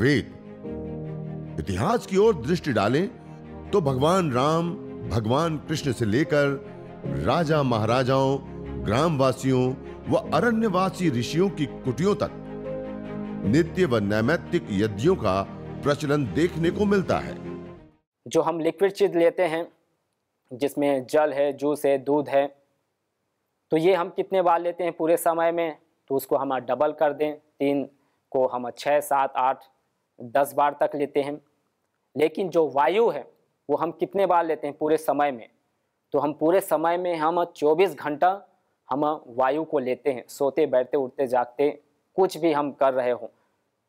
वेद इतिहास की ओर दृष्टि डालें तो भगवान राम भगवान कृष्ण से लेकर राजा महाराजाओं ग्रामवासियों व अरण्यवासी ऋषियों की कुटियों तक नित्य व नैमित्तिक यज्ञों का प्रचलन देखने को मिलता है जो हम लिक्विड चीज लेते हैं जिसमें जल है जूस है दूध है तो ये हम कितने बार लेते हैं पूरे समय में तो उसको हम डबल कर दें तीन को हम छः सात आठ दस बार तक लेते हैं लेकिन जो वायु है वो हम कितने बार लेते हैं पूरे समय में तो हम पूरे समय में हम 24 घंटा हम वायु को लेते हैं सोते बैठते उठते जागते कुछ भी हम कर रहे हों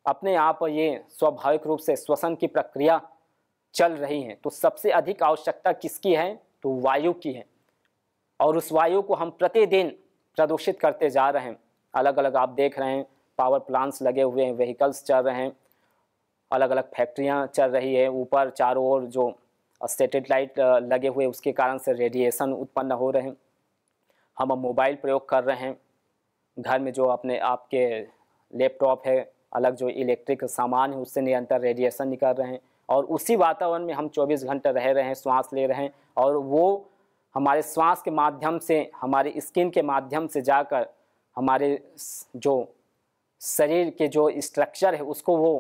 अपने आप ये स्वाभाविक रूप से श्वसन की प्रक्रिया चल रही है तो सबसे अधिक आवश्यकता किसकी है तो वायु की है और उस वायु को हम प्रतिदिन प्रदूषित करते जा रहे हैं अलग अलग आप देख रहे हैं पावर प्लांट्स लगे हुए हैं व्हीकल्स चल रहे हैं अलग अलग फैक्ट्रियाँ चल रही है ऊपर चारों ओर जो सेटेलाइट लगे हुए उसके कारण से रेडिएशन उत्पन्न हो रहे हैं हम मोबाइल प्रयोग कर रहे हैं घर में जो अपने आपके लैपटॉप है अलग जो इलेक्ट्रिक सामान है उससे निरंतर रेडिएशन निकल रहे हैं और उसी वातावरण में हम 24 घंटे रह रहे हैं श्वास ले रहे हैं और वो हमारे श्वास के माध्यम से हमारे स्किन के माध्यम से जाकर हमारे जो शरीर के जो स्ट्रक्चर है उसको वो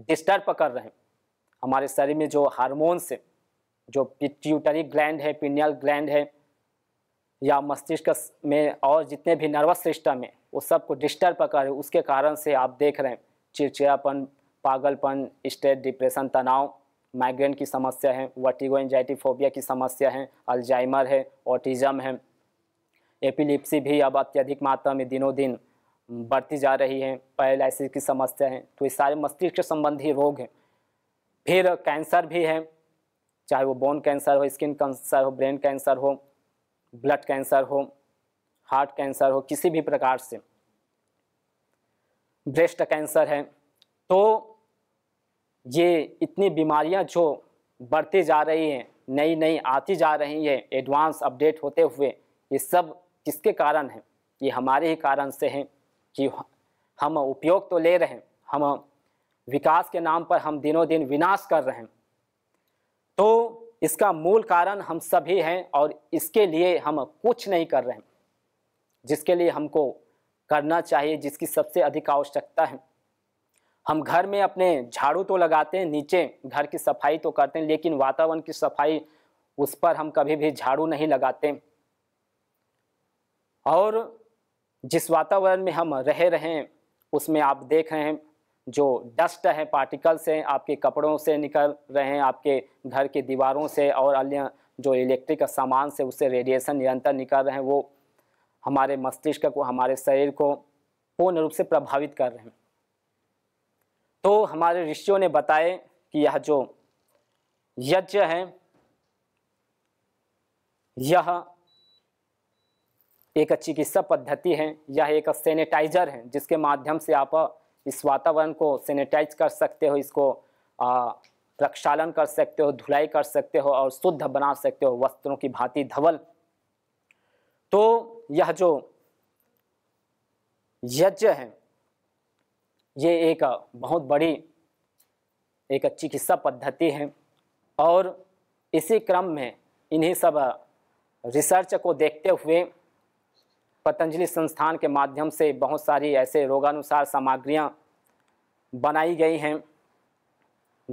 डिस्टर्ब कर रहे हैं हमारे शरीर में जो हार्मोन्स है जो पिट्यूटरी ग्लैंड है पिनियल ग्लैंड है या मस्तिष्क में और जितने भी नर्वस सिस्टम है वो सबको डिस्टर्ब कर रहे उसके कारण से आप देख रहे हैं चिड़चिड़ापन पागलपन स्ट्रेस डिप्रेशन तनाव माइग्रेन की समस्या है वर्टिगो एंजाइटी फोबिया की समस्या है अल्जाइमर है ऑटिज्म है एपिलिप्सी भी अब अत्यधिक मात्रा में दिनों दिन बढ़ती जा रही हैं पैरालिसिस की समस्या है तो ये सारे मस्तिष्क संबंधी रोग हैं फिर कैंसर भी है चाहे वो बोन कैंसर हो स्किन कैंसर हो ब्रेन कैंसर हो ब्लड कैंसर हो हार्ट कैंसर हो किसी भी प्रकार से ब्रेस्ट कैंसर है तो ये इतनी बीमारियां जो बढ़ती जा रही हैं नई नई आती जा रही हैं एडवांस अपडेट होते हुए ये सब किसके कारण है ये हमारे ही कारण से हैं कि हम उपयोग तो ले रहे हैं हम विकास के नाम पर हम दिनों दिन विनाश कर रहे हैं तो इसका मूल कारण हम सभी हैं और इसके लिए हम कुछ नहीं कर रहे हैं जिसके लिए हमको करना चाहिए जिसकी सबसे अधिक आवश्यकता है हम घर में अपने झाड़ू तो लगाते हैं नीचे घर की सफाई तो करते हैं लेकिन वातावरण की सफाई उस पर हम कभी भी झाड़ू नहीं लगाते और जिस वातावरण में हम रह रहे हैं उसमें आप देख रहे हैं जो डस्ट है पार्टिकल्स हैं आपके कपड़ों से निकल रहे हैं आपके घर की दीवारों से और अन्य जो इलेक्ट्रिक सामान से उससे रेडिएशन निरंतर निकल रहे हैं वो हमारे मस्तिष्क को हमारे शरीर को पूर्ण रूप से प्रभावित कर रहे हैं तो हमारे ऋषियों ने बताए कि यह जो यज्ञ है यह एक अच्छी किस्सा पद्धति है यह एक सैनिटाइजर है जिसके माध्यम से आप इस वातावरण को सैनिटाइज कर सकते हो इसको प्रक्षालन कर सकते हो धुलाई कर सकते हो और शुद्ध बना सकते हो वस्त्रों की भांति धवल तो यह जो यज्ञ है ये एक बहुत बड़ी एक अच्छी किस्सा पद्धति है और इसी क्रम में इन्हीं सब रिसर्च को देखते हुए पतंजलि संस्थान के माध्यम से बहुत सारी ऐसे रोगानुसार सामग्रियाँ बनाई गई हैं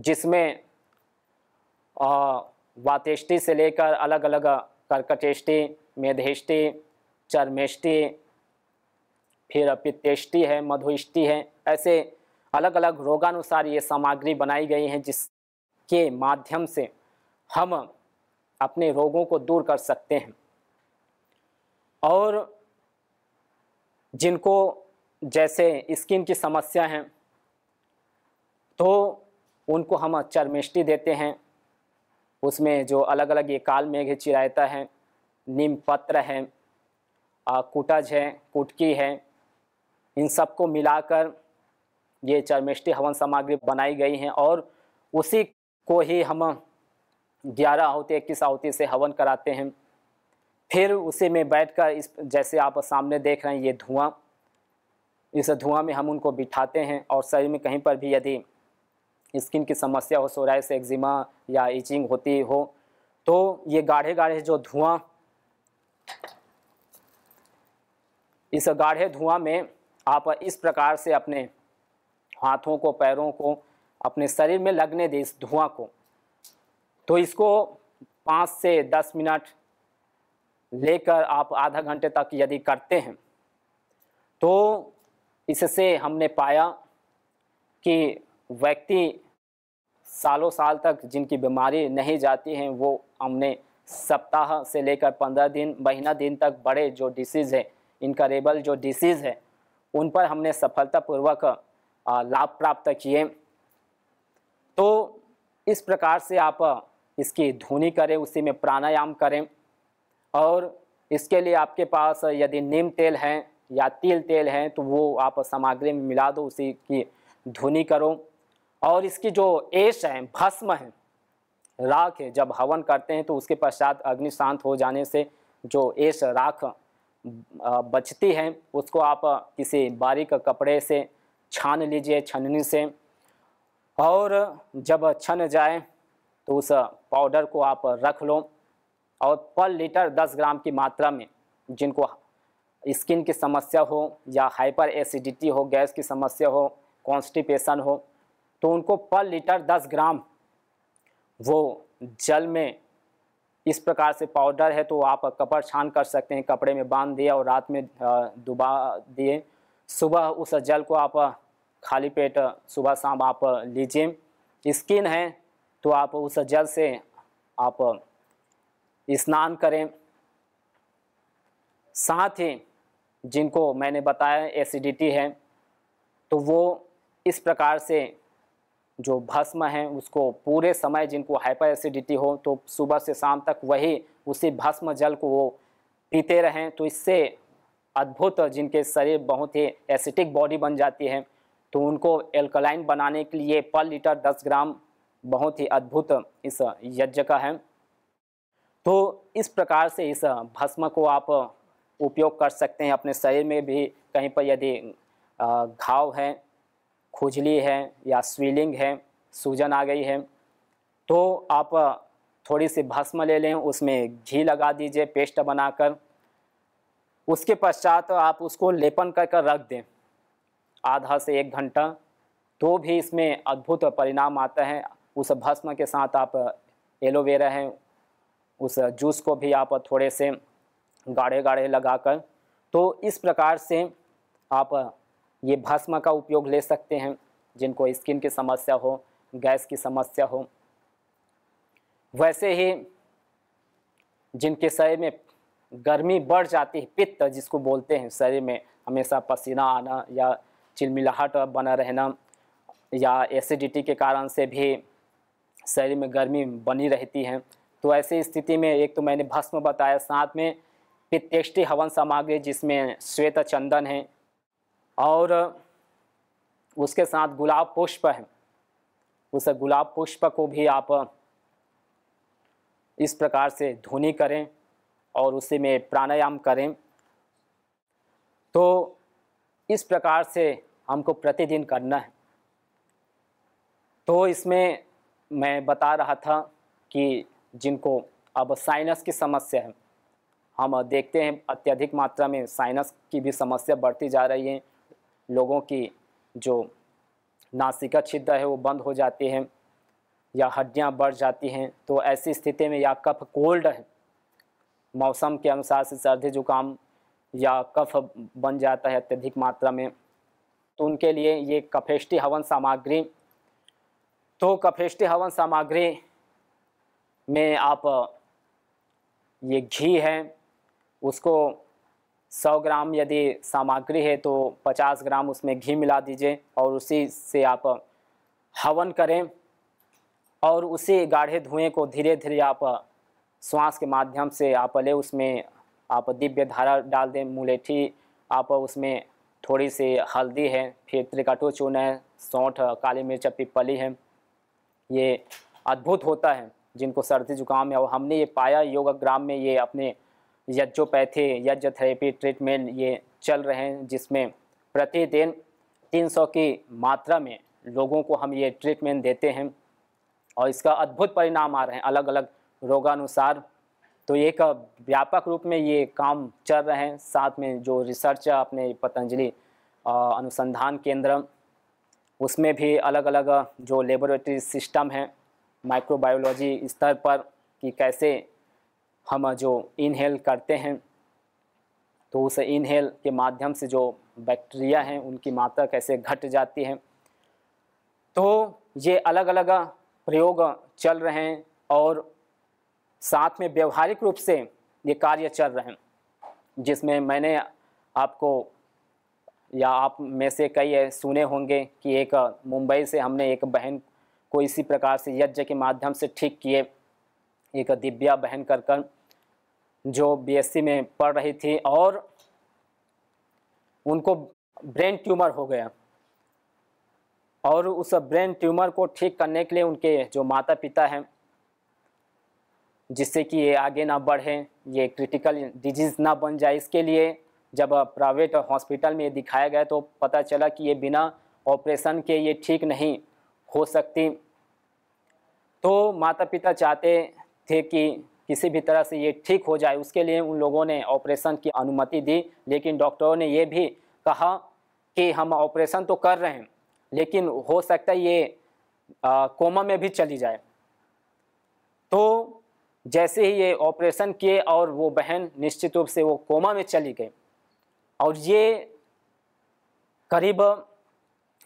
जिसमें वातेष्टि से लेकर अलग अलग कर्कटेष्टि मेधेष्टि चर्मेष्टि फिर पित्तेष्टि है मधुष्टि है ऐसे अलग अलग रोगानुसार ये सामग्री बनाई गई हैं जिसके माध्यम से हम अपने रोगों को दूर कर सकते हैं और जिनको जैसे स्किन की समस्या है तो उनको हम मिष्टि देते हैं उसमें जो अलग अलग ये काल मेघ चिरायता है नीम पत्र है कुटज है कुटकी है इन सबको मिलाकर ये चरमिष्टी हवन सामग्री बनाई गई हैं और उसी को ही हम ग्यारह आहुति इक्कीस आहुति से हवन कराते हैं फिर उसे में बैठकर इस जैसे आप सामने देख रहे हैं ये धुआं इस धुआं में हम उनको बिठाते हैं और शरीर में कहीं पर भी यदि स्किन की समस्या हो सोराइस एक्जिमा या इचिंग होती हो तो ये गाढ़े गाढ़े जो धुआं इस गाढ़े धुआं में आप इस प्रकार से अपने हाथों को पैरों को अपने शरीर में लगने दें इस धुआं को तो इसको पाँच से दस मिनट लेकर आप आधा घंटे तक यदि करते हैं तो इससे हमने पाया कि व्यक्ति सालों साल तक जिनकी बीमारी नहीं जाती हैं वो हमने सप्ताह से लेकर पंद्रह दिन महीना दिन तक बड़े जो डिसीज़ है इनकरेबल जो डिसीज़ है उन पर हमने सफलतापूर्वक लाभ प्राप्त किए तो इस प्रकार से आप इसकी धुनी करें उसी में प्राणायाम करें और इसके लिए आपके पास यदि नीम तेल है या तिल तेल है तो वो आप सामग्री में मिला दो उसी की धुनी करो और इसकी जो एश है भस्म है राख है जब हवन करते हैं तो उसके पश्चात अग्नि शांत हो जाने से जो एश राख बचती है उसको आप किसी बारीक कपड़े से छान लीजिए छननी से और जब छन जाए तो उस पाउडर को आप रख लो और पर लीटर 10 ग्राम की मात्रा में जिनको स्किन की समस्या हो या हाइपर एसिडिटी हो गैस की समस्या हो कॉन्स्टिपेशन हो तो उनको पर लीटर 10 ग्राम वो जल में इस प्रकार से पाउडर है तो आप कपड़ छान कर सकते हैं कपड़े में बांध दिए और रात में डुबा दिए सुबह उस जल को आप खाली पेट सुबह शाम आप लीजिए स्किन है तो आप उस जल से आप स्नान करें साथ ही जिनको मैंने बताया एसिडिटी है तो वो इस प्रकार से जो भस्म है उसको पूरे समय जिनको हाइपर एसिडिटी हो तो सुबह से शाम तक वही उसी भस्म जल को वो पीते रहें तो इससे अद्भुत जिनके शरीर बहुत ही एसिटिक बॉडी बन जाती है तो उनको एल्कलाइन बनाने के लिए पर लीटर दस ग्राम बहुत ही अद्भुत इस यज्ञ का है तो इस प्रकार से इस भस्म को आप उपयोग कर सकते हैं अपने शरीर में भी कहीं पर यदि घाव है खुजली है या स्वीलिंग है सूजन आ गई है तो आप थोड़ी सी भस्म ले लें उसमें घी लगा दीजिए पेस्ट बनाकर उसके पश्चात आप उसको लेपन कर कर रख दें आधा से एक घंटा तो भी इसमें अद्भुत परिणाम आता है उस भस्म के साथ आप एलोवेरा है उस जूस को भी आप थोड़े से गाढ़े गाढ़े लगाकर तो इस प्रकार से आप ये भस्म का उपयोग ले सकते हैं जिनको स्किन की समस्या हो गैस की समस्या हो वैसे ही जिनके शरीर में गर्मी बढ़ जाती है पित्त जिसको बोलते हैं शरीर में हमेशा पसीना आना या चिलमिलाहट बना रहना या एसिडिटी के कारण से भी शरीर में गर्मी बनी रहती है तो ऐसी स्थिति में एक तो मैंने भस्म बताया साथ में पित्तेष्टि हवन सामग्री जिसमें श्वेत चंदन है और उसके साथ गुलाब पुष्प है उस गुलाब पुष्प को भी आप इस प्रकार से धुनी करें और उसी में प्राणायाम करें तो इस प्रकार से हमको प्रतिदिन करना है तो इसमें मैं बता रहा था कि जिनको अब साइनस की समस्या है हम देखते हैं अत्यधिक मात्रा में साइनस की भी समस्या बढ़ती जा रही है लोगों की जो नासिका छिद्र है वो बंद हो जाती है या हड्डियां बढ़ जाती हैं तो ऐसी स्थिति में या कफ कोल्ड है मौसम के अनुसार से सर्दी जुकाम या कफ बन जाता है अत्यधिक मात्रा में तो उनके लिए ये कफेष्टि हवन सामग्री तो कफेष्टि हवन सामग्री में आप ये घी है उसको 100 ग्राम यदि सामग्री है तो 50 ग्राम उसमें घी मिला दीजिए और उसी से आप हवन करें और उसी गाढ़े धुएं को धीरे धीरे आप श्वास के माध्यम से आप ले उसमें आप दिव्य धारा डाल दें मुलेठी आप उसमें थोड़ी सी हल्दी है फिर त्रिकाटो चूना है सौंठ काली मिर्च पिपली है ये अद्भुत होता है जिनको सर्दी जुकाम है और हमने ये पाया योगाग्राम में ये अपने यज्जोपैथी यज्जोथेरेपी थेरेपी ट्रीटमेंट ये चल रहे हैं जिसमें प्रतिदिन 300 की मात्रा में लोगों को हम ये ट्रीटमेंट देते हैं और इसका अद्भुत परिणाम आ रहे हैं अलग अलग रोगानुसार तो एक व्यापक रूप में ये काम चल रहे हैं साथ में जो रिसर्च अपने पतंजलि अनुसंधान केंद्र उसमें भी अलग अलग जो लेबोरेटरी सिस्टम है माइक्रोबायोलॉजी स्तर पर कि कैसे हम जो इनहेल करते हैं तो उस इनहेल के माध्यम से जो बैक्टीरिया हैं उनकी मात्रा कैसे घट जाती है तो ये अलग अलग प्रयोग चल रहे हैं और साथ में व्यवहारिक रूप से ये कार्य चल रहे हैं जिसमें मैंने आपको या आप में से कई सुने होंगे कि एक मुंबई से हमने एक बहन को इसी प्रकार से यज्ञ के माध्यम से ठीक किए एक दिव्या बहन कर कर जो बीएससी में पढ़ रही थी और उनको ब्रेन ट्यूमर हो गया और उस ब्रेन ट्यूमर को ठीक करने के लिए उनके जो माता पिता हैं जिससे कि ये आगे ना बढ़े ये क्रिटिकल डिजीज़ ना बन जाए इसके लिए जब प्राइवेट हॉस्पिटल में ये दिखाया गया तो पता चला कि ये बिना ऑपरेशन के ये ठीक नहीं हो सकती तो माता पिता चाहते थे कि किसी भी तरह से ये ठीक हो जाए उसके लिए उन लोगों ने ऑपरेशन की अनुमति दी लेकिन डॉक्टरों ने ये भी कहा कि हम ऑपरेशन तो कर रहे हैं लेकिन हो सकता है ये आ, कोमा में भी चली जाए तो जैसे ही ये ऑपरेशन किए और वो बहन निश्चित रूप से वो कोमा में चली गई और ये करीब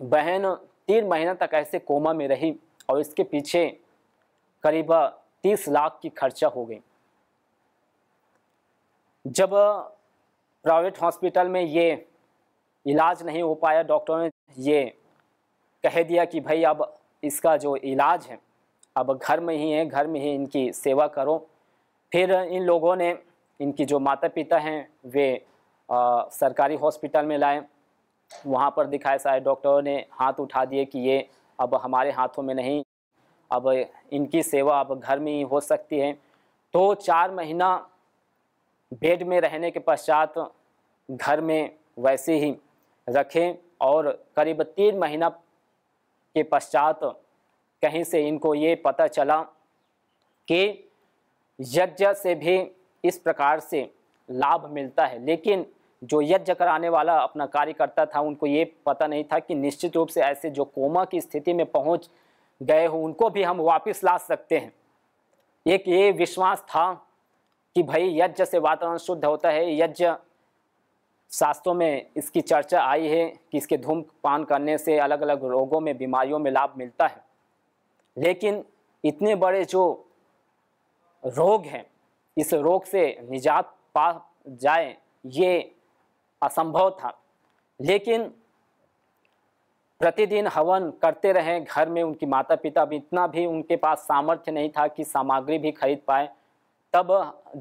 बहन तीन महीना तक ऐसे कोमा में रही और इसके पीछे करीब तीस लाख की खर्चा हो गई जब प्राइवेट हॉस्पिटल में ये इलाज नहीं हो पाया डॉक्टरों ने ये कह दिया कि भाई अब इसका जो इलाज है अब घर में ही है घर में ही इनकी सेवा करो फिर इन लोगों ने इनकी जो माता पिता हैं वे आ, सरकारी हॉस्पिटल में लाए वहाँ पर दिखाए सारे डॉक्टरों ने हाथ उठा दिए कि ये अब हमारे हाथों में नहीं अब इनकी सेवा अब घर में ही हो सकती है तो चार महीना बेड में रहने के पश्चात घर में वैसे ही रखें और करीब तीन महीना के पश्चात कहीं से इनको ये पता चला कि यज्ञ से भी इस प्रकार से लाभ मिलता है लेकिन जो यज्ञ कराने वाला अपना कार्यकर्ता था उनको ये पता नहीं था कि निश्चित रूप से ऐसे जो कोमा की स्थिति में पहुंच गए हो उनको भी हम वापस ला सकते हैं एक ये विश्वास था कि भाई यज्ञ से वातावरण शुद्ध होता है यज्ञ शास्त्रों में इसकी चर्चा आई है कि इसके धूमपान करने से अलग अलग रोगों में बीमारियों में लाभ मिलता है लेकिन इतने बड़े जो रोग हैं इस रोग से निजात पा जाए ये असंभव था लेकिन प्रतिदिन हवन करते रहे घर में उनकी माता पिता भी इतना भी उनके पास सामर्थ्य नहीं था कि सामग्री भी खरीद पाए तब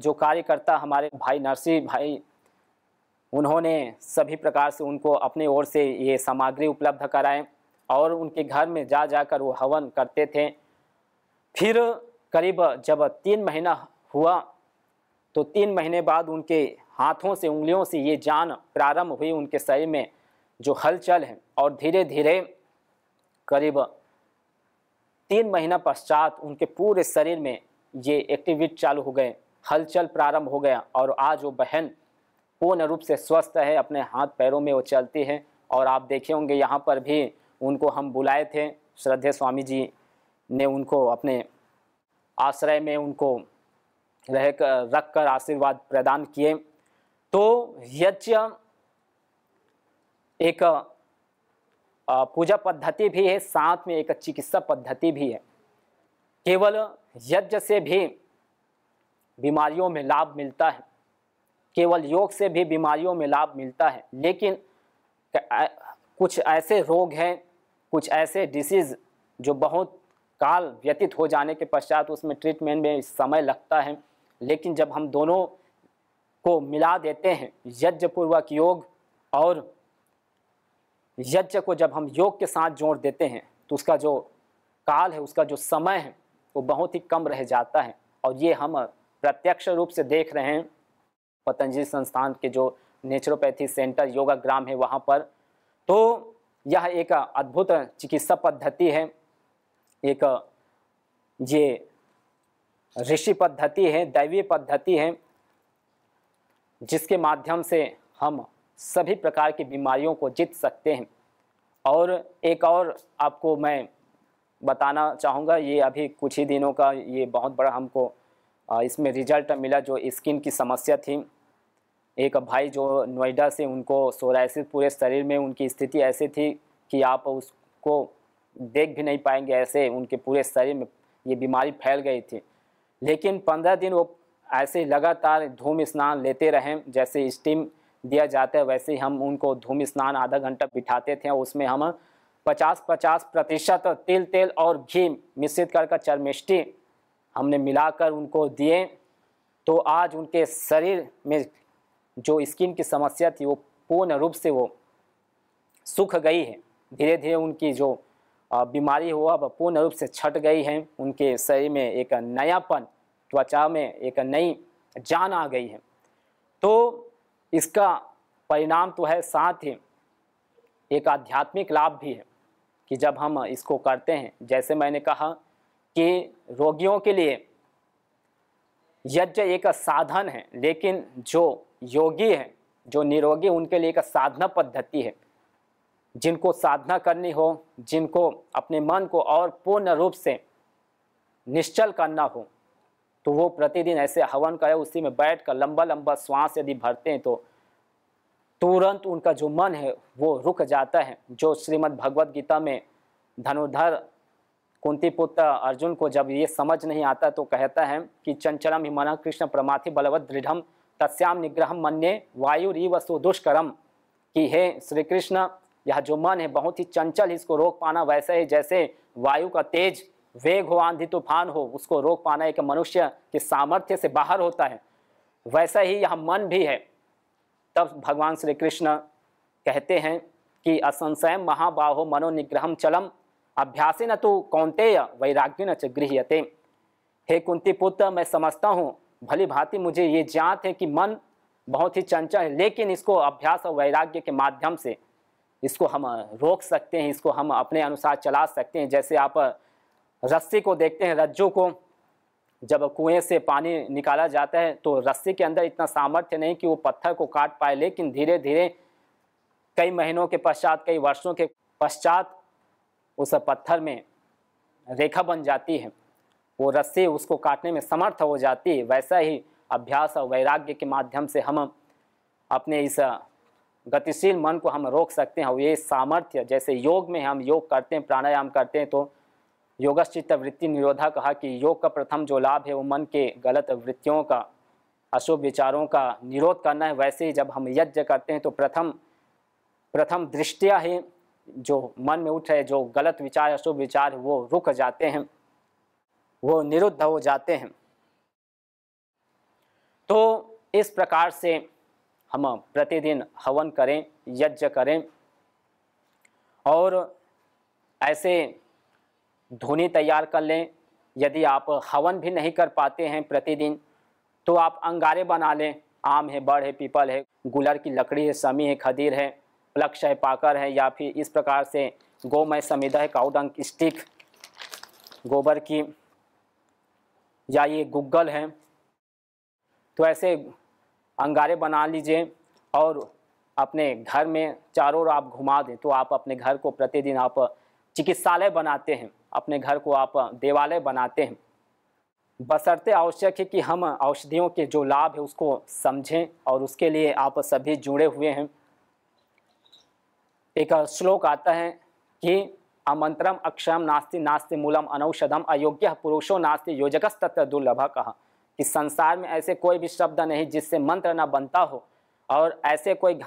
जो कार्यकर्ता हमारे भाई नरसिंह भाई उन्होंने सभी प्रकार से उनको अपने ओर से ये सामग्री उपलब्ध कराए और उनके घर में जा जाकर वो हवन करते थे फिर करीब जब तीन महीना हुआ तो तीन महीने बाद उनके हाथों से उंगलियों से ये जान प्रारंभ हुई उनके शरीर में जो हलचल है और धीरे धीरे करीब तीन महीना पश्चात उनके पूरे शरीर में ये एक्टिविटी चालू हो गए हलचल प्रारंभ हो गया और आज वो बहन पूर्ण रूप से स्वस्थ है अपने हाथ पैरों में वो चलती है और आप देखे होंगे यहाँ पर भी उनको हम बुलाए थे श्रद्धे स्वामी जी ने उनको अपने आश्रय में उनको रह कर रख कर आशीर्वाद प्रदान किए तो यज्ञ एक पूजा पद्धति भी है साथ में एक चिकित्सा पद्धति भी है केवल यज्ञ से भी बीमारियों में लाभ मिलता है केवल योग से भी बीमारियों में लाभ मिलता है लेकिन कुछ ऐसे रोग हैं कुछ ऐसे डिसीज़ जो बहुत काल व्यतीत हो जाने के पश्चात उसमें ट्रीटमेंट में समय लगता है लेकिन जब हम दोनों को मिला देते हैं यज्ञ पूर्वक योग और यज्ञ को जब हम योग के साथ जोड़ देते हैं तो उसका जो काल है उसका जो समय है वो बहुत ही कम रह जाता है और ये हम प्रत्यक्ष रूप से देख रहे हैं पतंजलि संस्थान के जो नेचुरोपैथी सेंटर योगा ग्राम है वहाँ पर तो यह एक अद्भुत चिकित्सा पद्धति है एक ये ऋषि पद्धति है दैवीय पद्धति है जिसके माध्यम से हम सभी प्रकार की बीमारियों को जीत सकते हैं और एक और आपको मैं बताना चाहूँगा ये अभी कुछ ही दिनों का ये बहुत बड़ा हमको इसमें रिजल्ट मिला जो स्किन की समस्या थी एक भाई जो नोएडा से उनको सोरायसिस पूरे शरीर में उनकी स्थिति ऐसी थी कि आप उसको देख भी नहीं पाएंगे ऐसे उनके पूरे शरीर में ये बीमारी फैल गई थी लेकिन पंद्रह दिन वो ऐसे लगातार धूम स्नान लेते रहें जैसे स्टीम दिया जाता है वैसे ही हम उनको धूम स्नान आधा घंटा बिठाते थे उसमें हम 50-50 प्रतिशत तिल तेल और घी मिश्रित कर चरमिष्टि हमने मिलाकर उनको दिए तो आज उनके शरीर में जो स्किन की समस्या थी वो पूर्ण रूप से वो सूख गई है धीरे धीरे उनकी जो बीमारी हुआ वह पूर्ण रूप से छट गई है उनके शरीर में एक नयापन त्वचा में एक नई जान आ गई है तो इसका परिणाम तो है साथ ही एक आध्यात्मिक लाभ भी है कि जब हम इसको करते हैं जैसे मैंने कहा कि रोगियों के लिए यज्ञ एक साधन है लेकिन जो योगी हैं जो निरोगी उनके लिए एक साधना पद्धति है जिनको साधना करनी हो जिनको अपने मन को और पूर्ण रूप से निश्चल करना हो तो वो प्रतिदिन ऐसे हवन करे उसी में बैठ कर लंबा लंबा श्वास यदि भरते हैं तो तुरंत उनका जो मन है वो रुक जाता है जो श्रीमद् भगवद गीता में धनुधर कुंती पुत्र अर्जुन को जब ये समझ नहीं आता तो कहता है कि चंचलम हिमन कृष्ण प्रमाथि बलवत दृढ़ तस्याम निग्रहम मन्ये वसु दुष्कर्म कि हे श्री कृष्ण यह जो मन है बहुत ही चंचल इसको रोक पाना वैसे ही जैसे वायु का तेज वेग हो आंधी तूफान हो उसको रोक पाना एक मनुष्य के सामर्थ्य से बाहर होता है वैसा ही यह मन भी है तब भगवान श्री कृष्ण कहते हैं कि असंशय महाबाहो मनोनिग्रह चलम अभ्यास न तो कौंतेय वैराग्य न च गृह्यते हे कुंती पुत्र मैं समझता हूँ भली भांति मुझे ये ज्ञात है कि मन बहुत ही चंचल है लेकिन इसको अभ्यास और वैराग्य के माध्यम से इसको हम रोक सकते हैं इसको हम अपने अनुसार चला सकते हैं जैसे आप रस्सी को देखते हैं रज्जू को जब कुएं से पानी निकाला जाता है तो रस्सी के अंदर इतना सामर्थ्य नहीं कि वो पत्थर को काट पाए लेकिन धीरे धीरे कई महीनों के पश्चात कई वर्षों के पश्चात उस पत्थर में रेखा बन जाती है वो रस्सी उसको काटने में समर्थ हो जाती है वैसा ही अभ्यास और वैराग्य के माध्यम से हम अपने इस गतिशील मन को हम रोक सकते हैं और ये सामर्थ्य जैसे योग में हम योग करते हैं प्राणायाम करते हैं तो योगश्चित वृत्ति निरोधा कहा कि योग का प्रथम जो लाभ है वो मन के गलत वृत्तियों का अशुभ विचारों का निरोध करना है वैसे ही जब हम यज्ञ करते हैं तो प्रथम प्रथम दृष्टिया ही जो मन में उठ रहे जो गलत विचार अशुभ विचार वो रुक जाते हैं वो निरुद्ध हो जाते हैं तो इस प्रकार से हम प्रतिदिन हवन करें यज्ञ करें और ऐसे धुनी तैयार कर लें यदि आप हवन भी नहीं कर पाते हैं प्रतिदिन तो आप अंगारे बना लें आम है बड़ है पीपल है गुलर की लकड़ी है समी है खदीर है प्लक्ष है पाकर है या फिर इस प्रकार से गोमय समिदा है काउडंग स्टिक गोबर की या ये गुग्गल है तो ऐसे अंगारे बना लीजिए और अपने घर में चारों ओर आप घुमा दें तो आप अपने घर को प्रतिदिन आप चिकित्सालय बनाते हैं अपने घर को आप देवालय बनाते हैं बसरते आवश्यक है कि हम औषधियों के जो लाभ है उसको समझें और उसके लिए आप सभी जुड़े हुए हैं एक श्लोक आता है कि अमंत्रम अक्षरम नास्ति नास्ति मूलम अनौषधम अयोग्य पुरुषो नास्ति तत्व दुर्लभ कहा कि संसार में ऐसे कोई भी शब्द नहीं जिससे मंत्र न बनता हो और ऐसे कोई